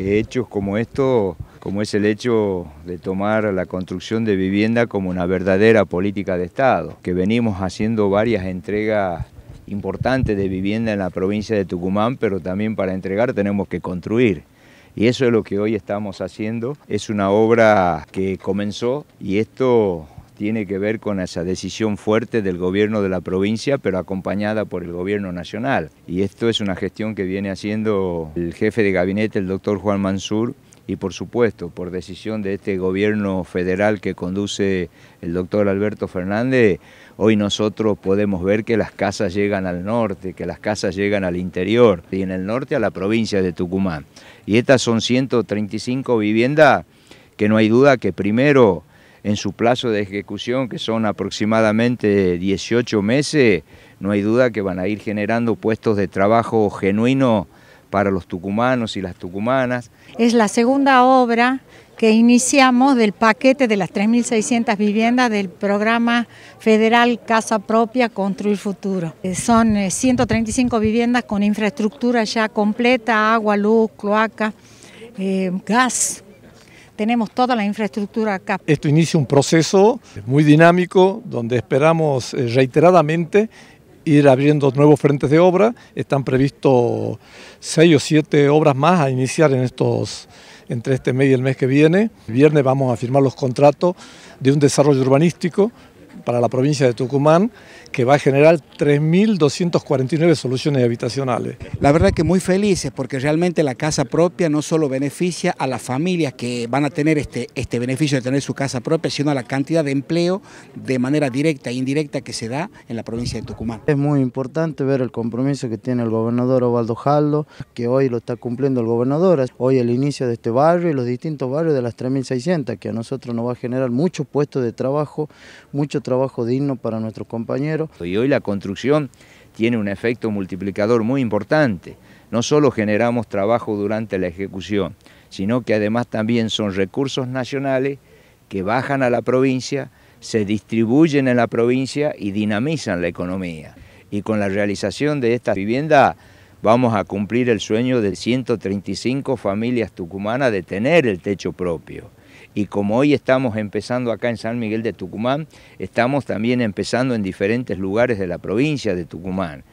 Hechos como esto, como es el hecho de tomar la construcción de vivienda como una verdadera política de Estado, que venimos haciendo varias entregas importantes de vivienda en la provincia de Tucumán, pero también para entregar tenemos que construir. Y eso es lo que hoy estamos haciendo. Es una obra que comenzó y esto tiene que ver con esa decisión fuerte del gobierno de la provincia, pero acompañada por el gobierno nacional. Y esto es una gestión que viene haciendo el jefe de gabinete, el doctor Juan Mansur, y por supuesto, por decisión de este gobierno federal que conduce el doctor Alberto Fernández, hoy nosotros podemos ver que las casas llegan al norte, que las casas llegan al interior y en el norte a la provincia de Tucumán. Y estas son 135 viviendas que no hay duda que primero en su plazo de ejecución, que son aproximadamente 18 meses, no hay duda que van a ir generando puestos de trabajo genuino para los tucumanos y las tucumanas. Es la segunda obra que iniciamos del paquete de las 3.600 viviendas del programa federal Casa Propia Construir Futuro. Eh, son 135 eh, viviendas con infraestructura ya completa, agua, luz, cloaca, eh, gas, tenemos toda la infraestructura acá. Esto inicia un proceso muy dinámico donde esperamos eh, reiteradamente ir abriendo nuevos frentes de obra. Están previstos seis o siete obras más a iniciar en estos, entre este mes y el mes que viene. El viernes vamos a firmar los contratos de un desarrollo urbanístico para la provincia de Tucumán, que va a generar 3.249 soluciones habitacionales. La verdad que muy felices, porque realmente la casa propia no solo beneficia a las familias que van a tener este, este beneficio de tener su casa propia, sino a la cantidad de empleo de manera directa e indirecta que se da en la provincia de Tucumán. Es muy importante ver el compromiso que tiene el gobernador Ovaldo Jaldo, que hoy lo está cumpliendo el gobernador, hoy el inicio de este barrio y los distintos barrios de las 3.600, que a nosotros nos va a generar muchos puestos de trabajo, muchos trabajo trabajo digno para nuestros compañeros. Y hoy la construcción tiene un efecto multiplicador muy importante. No solo generamos trabajo durante la ejecución, sino que además también son recursos nacionales que bajan a la provincia, se distribuyen en la provincia y dinamizan la economía. Y con la realización de esta vivienda vamos a cumplir el sueño de 135 familias tucumanas de tener el techo propio. Y como hoy estamos empezando acá en San Miguel de Tucumán, estamos también empezando en diferentes lugares de la provincia de Tucumán.